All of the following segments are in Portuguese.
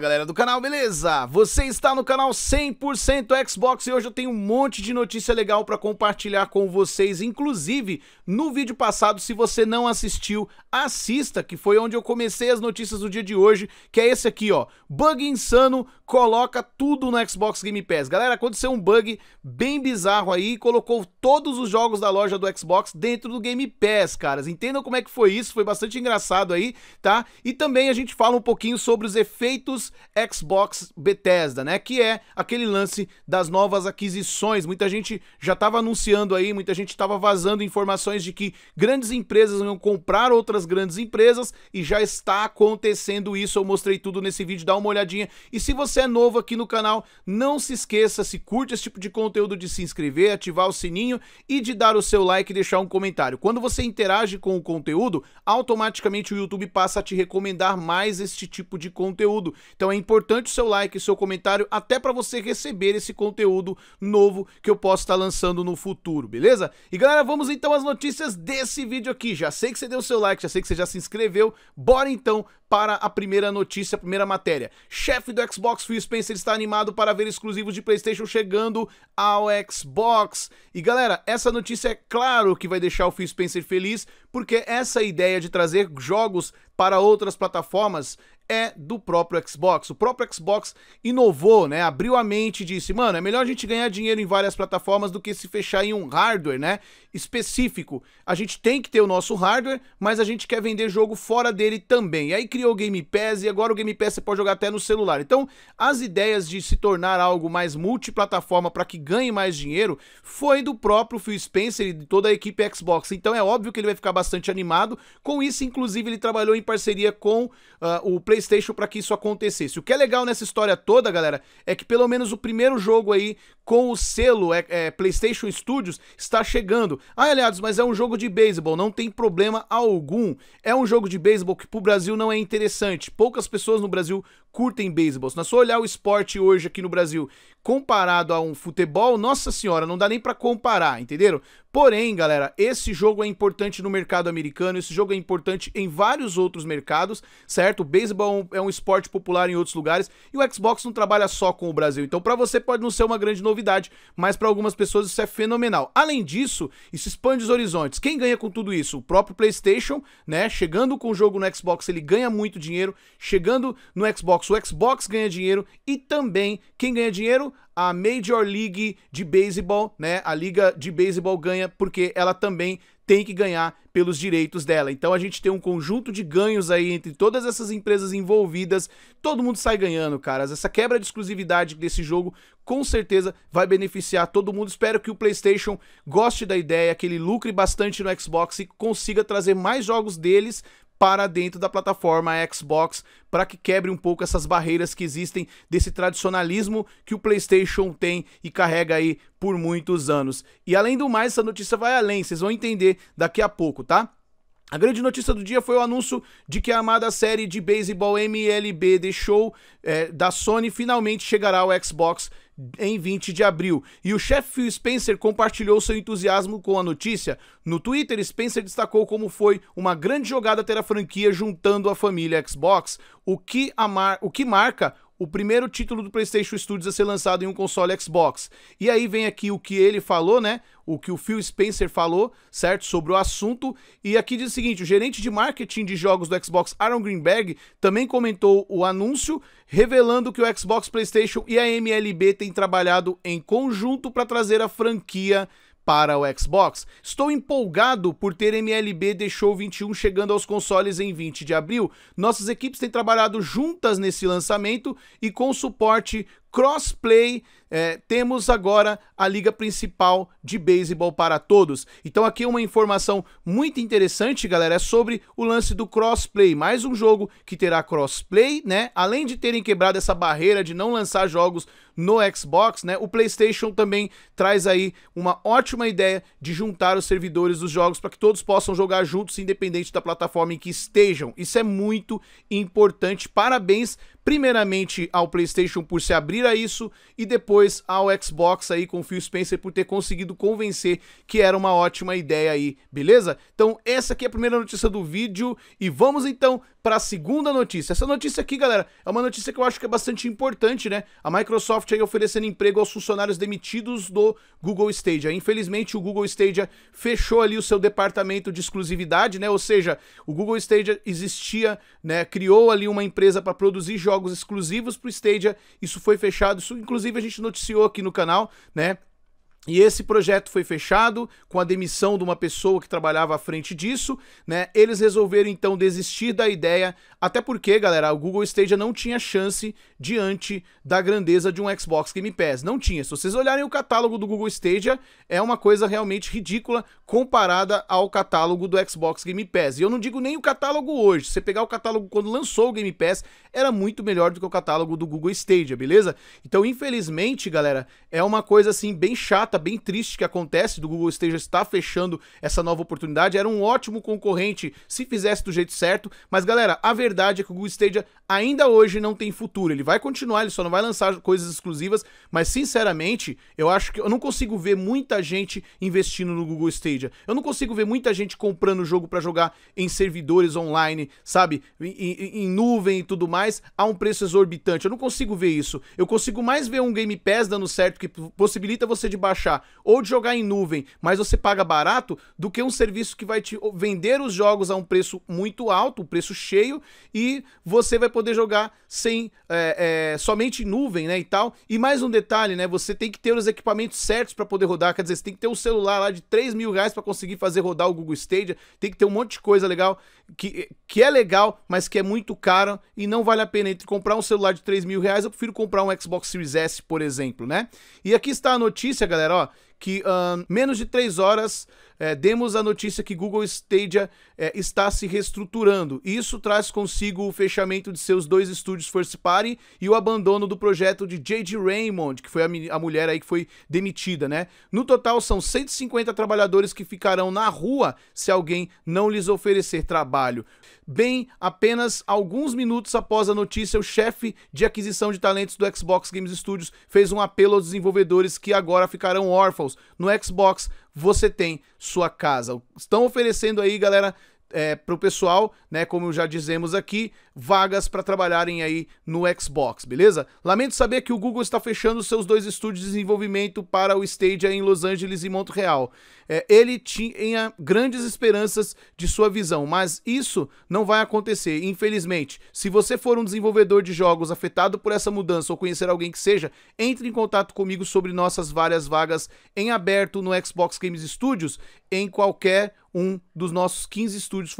que le galera do canal, beleza? Você está no canal 100% Xbox e hoje eu tenho um monte de notícia legal para compartilhar com vocês, inclusive no vídeo passado, se você não assistiu, assista, que foi onde eu comecei as notícias do dia de hoje, que é esse aqui, ó, bug insano coloca tudo no Xbox Game Pass. Galera, aconteceu um bug bem bizarro aí, colocou todos os jogos da loja do Xbox dentro do Game Pass, caras, entendam como é que foi isso, foi bastante engraçado aí, tá? E também a gente fala um pouquinho sobre os efeitos Xbox Bethesda, né? Que é aquele lance das novas aquisições. Muita gente já estava anunciando aí, muita gente estava vazando informações de que grandes empresas vão comprar outras grandes empresas e já está acontecendo isso. Eu mostrei tudo nesse vídeo, dá uma olhadinha. E se você é novo aqui no canal, não se esqueça, se curte esse tipo de conteúdo, de se inscrever, ativar o sininho e de dar o seu like e deixar um comentário. Quando você interage com o conteúdo, automaticamente o YouTube passa a te recomendar mais este tipo de conteúdo. Então é importante o seu like, o seu comentário, até para você receber esse conteúdo novo que eu posso estar tá lançando no futuro, beleza? E galera, vamos então às notícias desse vídeo aqui. Já sei que você deu seu like, já sei que você já se inscreveu. Bora então para a primeira notícia, a primeira matéria. Chefe do Xbox Phil Spencer está animado para ver exclusivos de PlayStation chegando ao Xbox. E galera, essa notícia é claro que vai deixar o Phil Spencer feliz, porque essa ideia de trazer jogos para outras plataformas é do próprio Xbox. O próprio Xbox inovou, né? Abriu a mente e disse: "Mano, é melhor a gente ganhar dinheiro em várias plataformas do que se fechar em um hardware, né, específico. A gente tem que ter o nosso hardware, mas a gente quer vender jogo fora dele também". E aí criou o Game Pass e agora o Game Pass você pode jogar até no celular. Então, as ideias de se tornar algo mais multiplataforma para que ganhe mais dinheiro foi do próprio Phil Spencer e de toda a equipe Xbox. Então, é óbvio que ele vai ficar bastante animado com isso, inclusive ele trabalhou em parceria com uh, o PlayStation PlayStation para que isso acontecesse. O que é legal nessa história toda, galera, é que pelo menos o primeiro jogo aí com o selo é, é, PlayStation Studios está chegando. Ah, aliados, mas é um jogo de beisebol, não tem problema algum. É um jogo de beisebol que pro Brasil não é interessante. Poucas pessoas no Brasil curtem beisebol. Se nós for olhar o esporte hoje aqui no Brasil comparado a um futebol, nossa senhora, não dá nem para comparar, entenderam? Porém, galera, esse jogo é importante no mercado americano, esse jogo é importante em vários outros mercados, certo? O beisebol é um é esporte popular em outros lugares e o Xbox não trabalha só com o Brasil. Então, para você pode não ser uma grande novidade novidade, mas para algumas pessoas isso é fenomenal. Além disso, isso expande os horizontes. Quem ganha com tudo isso? O próprio PlayStation, né? Chegando com o jogo no Xbox, ele ganha muito dinheiro. Chegando no Xbox, o Xbox ganha dinheiro e também quem ganha dinheiro? a Major League de Baseball, né? A liga de beisebol ganha porque ela também tem que ganhar pelos direitos dela. Então a gente tem um conjunto de ganhos aí entre todas essas empresas envolvidas, todo mundo sai ganhando, caras. Essa quebra de exclusividade desse jogo com certeza vai beneficiar todo mundo. Espero que o PlayStation goste da ideia, que ele lucre bastante no Xbox e consiga trazer mais jogos deles para dentro da plataforma Xbox, para que quebre um pouco essas barreiras que existem desse tradicionalismo que o PlayStation tem e carrega aí por muitos anos. E além do mais, essa notícia vai além, vocês vão entender daqui a pouco, tá? A grande notícia do dia foi o anúncio de que a amada série de beisebol MLB The eh, Show é, da Sony finalmente chegará ao Xbox em 20 de abril. E o chefe Phil Spencer compartilhou seu entusiasmo com a notícia. No Twitter, Spencer destacou como foi uma grande jogada ter a franquia juntando a família Xbox, o que, amar, o que marca o primeiro título do PlayStation Studios a ser lançado em um console Xbox. E aí vem aqui o que ele falou, né? O que o Phil Spencer falou, certo? Sobre o assunto. E aqui diz o seguinte: o gerente de marketing de jogos do Xbox, Aaron Greenberg, também comentou o anúncio, revelando que o Xbox, PlayStation e a MLB têm trabalhado em conjunto para trazer a franquia para o Xbox. Estou empolgado por ter MLB deixou 21 chegando aos consoles em 20 de abril. Nossas equipes têm trabalhado juntas nesse lançamento e com suporte crossplay, eh, temos agora a liga principal de beisebol para todos. Então aqui é uma informação muito interessante, galera, é sobre o lance do crossplay, mais um jogo que terá crossplay, né? Além de terem quebrado essa barreira de não lançar jogos no Xbox, né? O PlayStation também traz aí uma ótima ideia de juntar os servidores dos jogos para que todos possam jogar juntos, independente da plataforma em que estejam. Isso é muito importante. Parabéns primeiramente ao PlayStation por se abrir a isso e depois ao Xbox aí com o Phil Spencer por ter conseguido convencer que era uma ótima ideia aí, beleza? Então essa aqui é a primeira notícia do vídeo e vamos então para a segunda notícia. Essa notícia aqui, galera, é uma notícia que eu acho que é bastante importante, né? A Microsoft Microsoft oferecendo emprego aos funcionários demitidos do Google Stadia. Infelizmente, o Google Stadia fechou ali o seu departamento de exclusividade, né? Ou seja, o Google Stadia existia, né? Criou ali uma empresa para produzir jogos exclusivos para o Stadia. Isso foi fechado. Isso, inclusive, a gente noticiou aqui no canal, né? E esse projeto foi fechado com a demissão de uma pessoa que trabalhava à frente disso, né? Eles resolveram então desistir da ideia, até porque, galera, o Google Stadia não tinha chance diante da grandeza de um Xbox Game Pass. Não tinha. Se vocês olharem o catálogo do Google Stadia, é uma coisa realmente ridícula comparada ao catálogo do Xbox Game Pass. E eu não digo nem o catálogo hoje. Se você pegar o catálogo quando lançou o Game Pass, era muito melhor do que o catálogo do Google Stadia, beleza? Então, infelizmente, galera, é uma coisa assim bem chata nota bem triste que acontece do Google Stadia estar tá fechando essa nova oportunidade. Era um ótimo concorrente se fizesse do jeito certo, mas galera, a verdade é que o Google Stadia ainda hoje não tem futuro. Ele vai continuar, ele só não vai lançar coisas exclusivas, mas sinceramente, eu acho que eu não consigo ver muita gente investindo no Google Stadia. Eu não consigo ver muita gente comprando o jogo para jogar em servidores online, sabe? Em, em, em nuvem e tudo mais, a um preço exorbitante. Eu não consigo ver isso. Eu consigo mais ver um Game Pass dando certo que possibilita você de baixar baixar, ou de jogar em nuvem, mas você paga barato, do que um serviço que vai te vender os jogos a um preço muito alto, um preço cheio, e você vai poder jogar sem é, é, somente em nuvem, né, e tal. E mais um detalhe, né, você tem que ter os equipamentos certos para poder rodar, quer dizer, você tem que ter um celular lá de 3 mil reais para conseguir fazer rodar o Google Stadia, tem que ter um monte de coisa legal que, que é legal, mas que é muito caro e não vale a pena. Entre comprar um celular de 3 mil reais, eu prefiro comprar um Xbox Series S, por exemplo, né? E aqui está a notícia, galera, ó que um, menos de três horas eh, demos a notícia que Google Stadia eh, está se reestruturando. Isso traz consigo o fechamento de seus dois estúdios First Party e o abandono do projeto de J.D. Raymond, que foi a, a, mulher aí que foi demitida, né? No total, são 150 trabalhadores que ficarão na rua se alguém não lhes oferecer trabalho. Bem, apenas alguns minutos após a notícia, o chefe de aquisição de talentos do Xbox Games Studios fez um apelo aos desenvolvedores que agora ficarão órfãos Souls. No Xbox você tem sua casa. Estão oferecendo aí, galera, é, para o pessoal, né? Como já dizemos aqui, vagas para trabalharem aí no Xbox, beleza? Lamento saber que o Google está fechando seus dois estúdios de desenvolvimento para o Stadia em Los Angeles e Montreal. É, ele tinha grandes esperanças de sua visão, mas isso não vai acontecer, infelizmente. Se você for um desenvolvedor de jogos afetado por essa mudança ou conhecer alguém que seja, entre em contato comigo sobre nossas várias vagas em aberto no Xbox Games Studios em qualquer um dos nossos 15 estúdios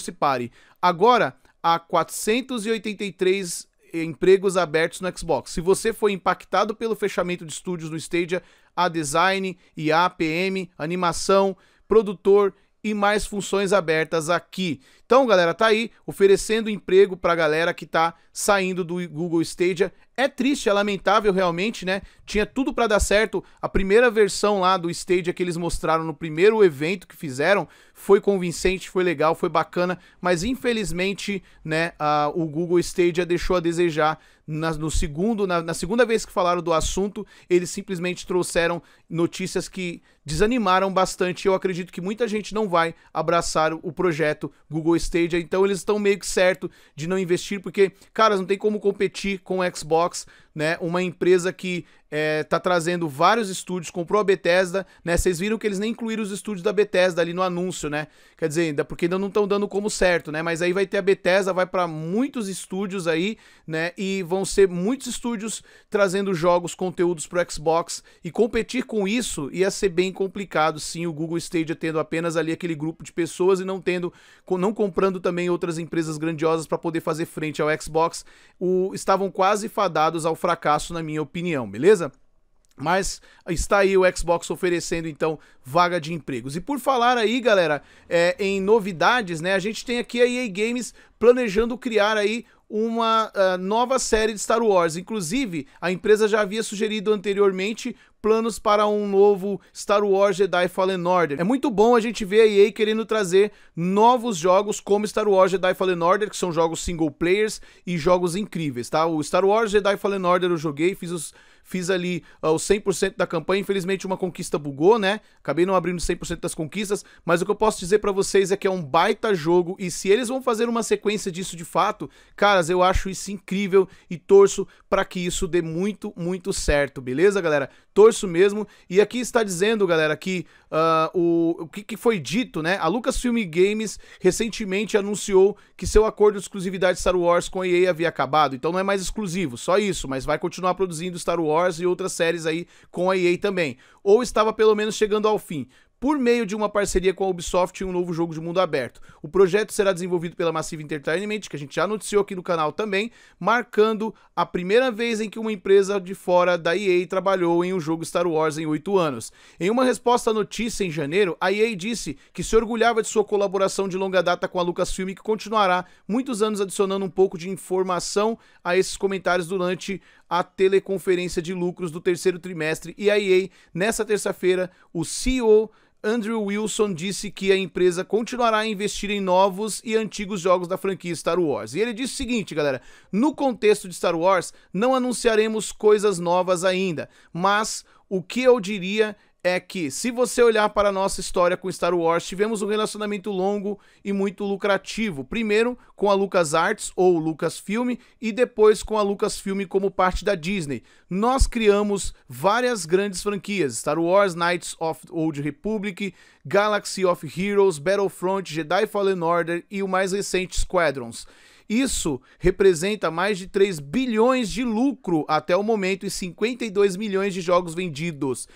se pare. Agora, a 483 empregos abertos no Xbox. Se você foi impactado pelo fechamento de estúdios no Stadia, a design, a PM, animação, produtor e mais funções abertas aqui. Então, galera, tá aí oferecendo emprego para a galera que tá saindo do Google Stadia. É triste, é lamentável realmente, né? Tinha tudo para dar certo. A primeira versão lá do stage que eles mostraram no primeiro evento que fizeram foi convincente, foi legal, foi bacana, mas infelizmente, né, a, o Google Stadia deixou a desejar na, no segundo, na, na segunda vez que falaram do assunto, eles simplesmente trouxeram notícias que desanimaram bastante. Eu acredito que muita gente não vai abraçar o projeto Google Stadia, então eles estão meio que certo de não investir, porque, caras, não tem como competir com o Xbox Xbox né? Uma empresa que é, tá trazendo vários estúdios, comprou a Bethesda, né? Vocês viram que eles nem incluíram os estúdios da Bethesda ali no anúncio, né? Quer dizer, ainda porque ainda não estão dando como certo, né? Mas aí vai ter a Bethesda, vai para muitos estúdios aí, né? E vão ser muitos estúdios trazendo jogos, conteúdos pro Xbox e competir com isso ia ser bem complicado, sim, o Google Stadia tendo apenas ali aquele grupo de pessoas e não tendo não comprando também outras empresas grandiosas para poder fazer frente ao Xbox, o, estavam quase fadados ao fracasso, na minha opinião, beleza? Mas está aí o Xbox oferecendo então vaga de empregos. E por falar aí, galera, é, em novidades, né? A gente tem aqui a EA Games planejando criar aí uma uh, nova série de Star Wars. Inclusive, a empresa já havia sugerido anteriormente planos para um novo Star Wars Jedi Fallen Order. É muito bom a gente ver a EA querendo trazer novos jogos como Star Wars Jedi Fallen Order, que são jogos single players e jogos incríveis, tá? O Star Wars Jedi Fallen Order eu joguei, fiz os fiz ali uh, os 100% da campanha. Infelizmente, uma conquista bugou, né? Acabei não abrindo 100% das conquistas, mas o que eu posso dizer para vocês é que é um baita jogo e se eles vão fazer uma sequência consequência disso de fato, caras, eu acho isso incrível e torço para que isso dê muito, muito certo, beleza, galera? Torço mesmo. E aqui está dizendo, galera, que uh, o, o que, que, foi dito, né? A Lucasfilm Games recentemente anunciou que seu acordo de exclusividade Star Wars com a EA havia acabado. Então não é mais exclusivo, só isso, mas vai continuar produzindo Star Wars e outras séries aí com a EA também. Ou estava pelo menos chegando ao fim por meio de uma parceria com a Ubisoft em um novo jogo de mundo aberto. O projeto será desenvolvido pela Massive Entertainment, que a gente já noticiou aqui no canal também, marcando a primeira vez em que uma empresa de fora da EA trabalhou em um jogo Star Wars em oito anos. Em uma resposta à notícia em janeiro, a EA disse que se orgulhava de sua colaboração de longa data com a Lucasfilm, e que continuará muitos anos adicionando um pouco de informação a esses comentários durante a teleconferência de lucros do terceiro trimestre. E a EA, nessa terça-feira, o CEO Andrew Wilson disse que a empresa continuará a investir em novos e antigos jogos da franquia Star Wars. E ele disse o seguinte, galera: no contexto de Star Wars, não anunciaremos coisas novas ainda, mas o que eu diria é que, se você olhar para a nossa história com Star Wars, tivemos um relacionamento longo e muito lucrativo. Primeiro com a LucasArts ou Lucasfilm e depois com a Lucasfilm como parte da Disney. Nós criamos várias grandes franquias: Star Wars, Knights of Old Republic, Galaxy of Heroes, Battlefront, Jedi Fallen Order e o mais recente Squadrons. Isso representa mais de 3 bilhões de lucro até o momento e 52 milhões de jogos vendidos.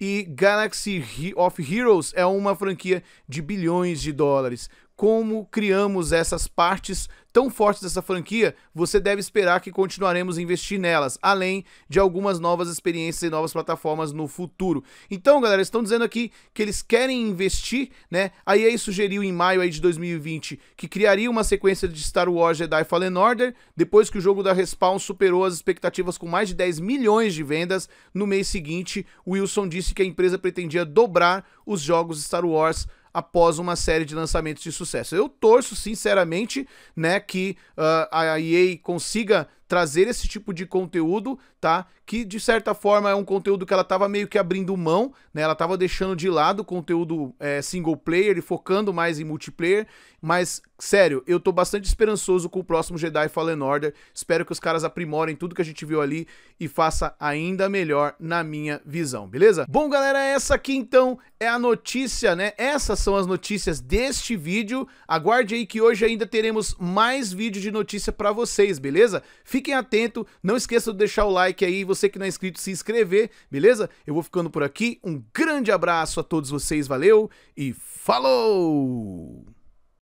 E Galaxy of Heroes é uma franquia de bilhões de dólares como criamos essas partes tão fortes dessa franquia, você deve esperar que continuaremos a investir nelas, além de algumas novas experiências e novas plataformas no futuro. Então, galera, estão dizendo aqui que eles querem investir, né? A EA sugeriu em maio aí de 2020 que criaria uma sequência de Star Wars Jedi Fallen Order, depois que o jogo da Respawn superou as expectativas com mais de 10 milhões de vendas. No mês seguinte, Wilson disse que a empresa pretendia dobrar os jogos Star Wars após uma série de lançamentos de sucesso. Eu torço, sinceramente, né, que uh, a EA consiga trazer esse tipo de conteúdo, tá? Que de certa forma é um conteúdo que ela tava meio que abrindo mão, né? Ela tava deixando de lado o conteúdo é, single player e focando mais em multiplayer. Mas, sério, eu tô bastante esperançoso com o próximo Jedi Fallen Order. Espero que os caras aprimorem tudo que a gente viu ali e faça ainda melhor na minha visão, beleza? Bom, galera, essa aqui então é a notícia, né? Essas são as notícias deste vídeo. Aguarde aí que hoje ainda teremos mais vídeo de notícia para vocês, beleza? Fiquem atentos, não esqueça de deixar o like aí, você que não é inscrito, se inscrever, beleza? Eu vou ficando por aqui, um grande abraço a todos vocês, valeu e falou!